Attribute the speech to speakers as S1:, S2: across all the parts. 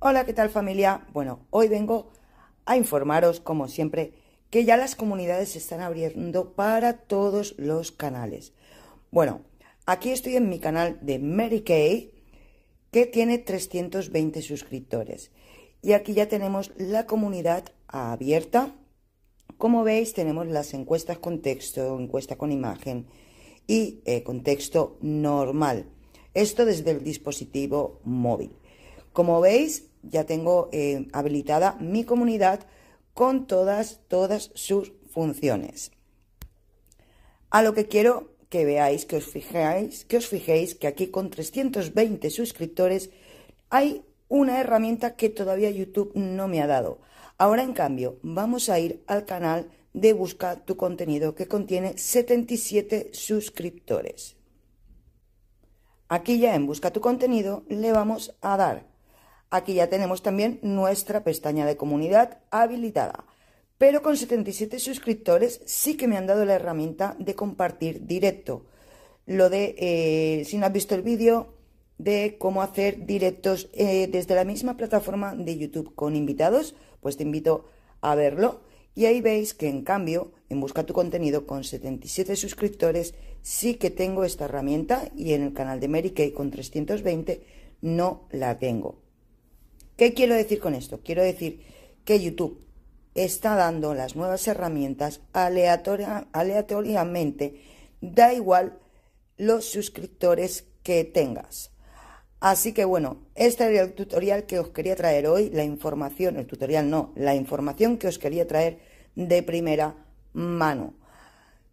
S1: Hola, ¿qué tal familia? Bueno, hoy vengo a informaros, como siempre, que ya las comunidades se están abriendo para todos los canales. Bueno, aquí estoy en mi canal de Mary Kay, que tiene 320 suscriptores. Y aquí ya tenemos la comunidad abierta. Como veis, tenemos las encuestas con texto, encuesta con imagen y eh, con normal. Esto desde el dispositivo móvil. Como veis, ya tengo eh, habilitada mi comunidad con todas, todas sus funciones. A lo que quiero que veáis, que os que os fijéis que aquí con 320 suscriptores hay una herramienta que todavía YouTube no me ha dado. Ahora, en cambio, vamos a ir al canal de Busca tu contenido que contiene 77 suscriptores. Aquí ya en Busca tu contenido le vamos a dar Aquí ya tenemos también nuestra pestaña de comunidad habilitada. Pero con 77 suscriptores sí que me han dado la herramienta de compartir directo. Lo de, eh, si no has visto el vídeo, de cómo hacer directos eh, desde la misma plataforma de YouTube con invitados, pues te invito a verlo. Y ahí veis que en cambio, en Busca tu contenido con 77 suscriptores, sí que tengo esta herramienta y en el canal de Mary Kay con 320 no la tengo. ¿Qué quiero decir con esto? Quiero decir que YouTube está dando las nuevas herramientas aleatoriamente, da igual los suscriptores que tengas. Así que bueno, este era el tutorial que os quería traer hoy, la información, el tutorial no, la información que os quería traer de primera mano.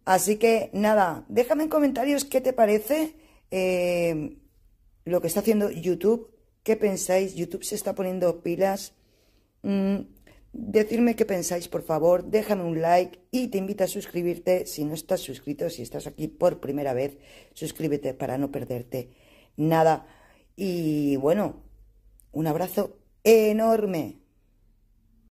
S1: Así que nada, déjame en comentarios qué te parece eh, lo que está haciendo YouTube ¿Qué pensáis? YouTube se está poniendo pilas. Mm, decidme qué pensáis, por favor. Déjame un like y te invito a suscribirte. Si no estás suscrito, si estás aquí por primera vez, suscríbete para no perderte nada. Y bueno, un abrazo enorme.